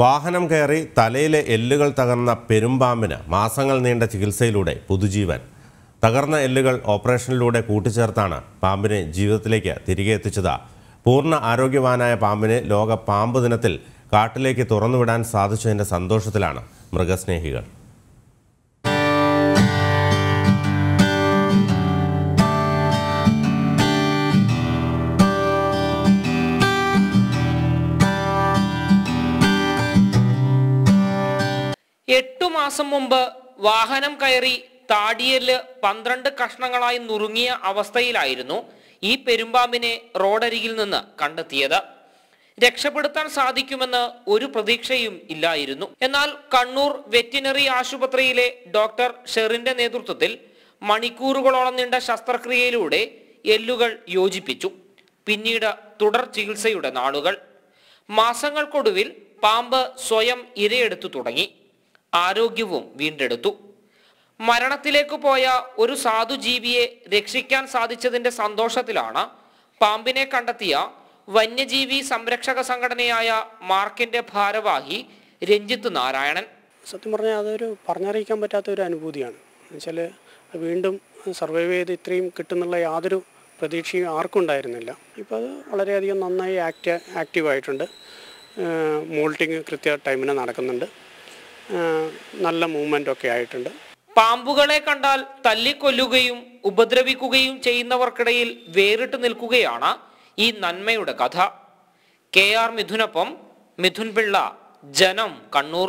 വാഹനം കയറി തലയിലെ എല്ലുകൾ തകർന്ന പെരുമ്പാമ്പിന് മാസങ്ങൾ നീണ്ട ചികിത്സയിലൂടെ പുതുജീവൻ തകർന്ന എല്ലുകൾ ഓപ്പറേഷനിലൂടെ കൂട്ടിച്ചേർത്താണ് പാമ്പിനെ ജീവിതത്തിലേക്ക് തിരികെ എത്തിച്ചത് പൂർണ്ണ ആരോഗ്യവാനായ പാമ്പിനെ ലോക പാമ്പ് ദിനത്തിൽ കാട്ടിലേക്ക് തുറന്നുവിടാൻ സാധിച്ചതിൻ്റെ സന്തോഷത്തിലാണ് മൃഗസ്നേഹികൾ എട്ടു മാസം മുമ്പ് വാഹനം കയറി താടിയല് പന്ത്രണ്ട് കഷ്ണങ്ങളായി നുറുങ്ങിയ അവസ്ഥയിലായിരുന്നു ഈ പെരുമ്പാമ്പിനെ റോഡരികിൽ നിന്ന് കണ്ടെത്തിയത് രക്ഷപ്പെടുത്താൻ സാധിക്കുമെന്ന് ഒരു പ്രതീക്ഷയും ഇല്ലായിരുന്നു എന്നാൽ കണ്ണൂർ വെറ്റിനറി ആശുപത്രിയിലെ ഡോക്ടർ ഷെറിന്റെ നേതൃത്വത്തിൽ മണിക്കൂറുകളോളം നീണ്ട ശസ്ത്രക്രിയയിലൂടെ എല്ലുകൾ യോജിപ്പിച്ചു പിന്നീട് തുടർ ചികിത്സയുടെ നാളുകൾ മാസങ്ങൾക്കൊടുവിൽ പാമ്പ് സ്വയം ഇരയെടുത്തു തുടങ്ങി ആരോഗ്യവും വീണ്ടെടുത്തു മരണത്തിലേക്ക് പോയ ഒരു സാധു ജീവിയെ രക്ഷിക്കാൻ സാധിച്ചതിന്റെ സന്തോഷത്തിലാണ് പാമ്പിനെ കണ്ടെത്തിയ വന്യജീവി സംരക്ഷക സംഘടനയായ മാർക്കിന്റെ ഭാരവാഹി രഞ്ജിത്ത് നാരായണൻ സത്യം പറഞ്ഞാൽ അതൊരു പറഞ്ഞറിയിക്കാൻ പറ്റാത്ത ഒരു അനുഭൂതിയാണ് എന്നുവെച്ചാൽ വീണ്ടും സർവൈവ് ചെയ്ത് ഇത്രയും കിട്ടുന്നുള്ള യാതൊരു പ്രതീക്ഷയും ആർക്കും ഉണ്ടായിരുന്നില്ല ഇപ്പം അത് വളരെയധികം നന്നായി ആക്റ്റ് ആക്റ്റീവായിട്ടുണ്ട് മോൾട്ടിങ് കൃത്യ ടൈമിന് നടക്കുന്നുണ്ട് നല്ല മൂവ്മെന്റ് ഒക്കെ ആയിട്ടുണ്ട് പാമ്പുകളെ കണ്ടാൽ തല്ലിക്കൊല്ലുകയും ഉപദ്രവിക്കുകയും ചെയ്യുന്നവർക്കിടയിൽ വേറിട്ട് നിൽക്കുകയാണ് ഈ നന്മയുടെ കഥ കെ ആർ മിഥുനൊപ്പം മിഥുൻ പിള്ള ജനം കണ്ണൂർ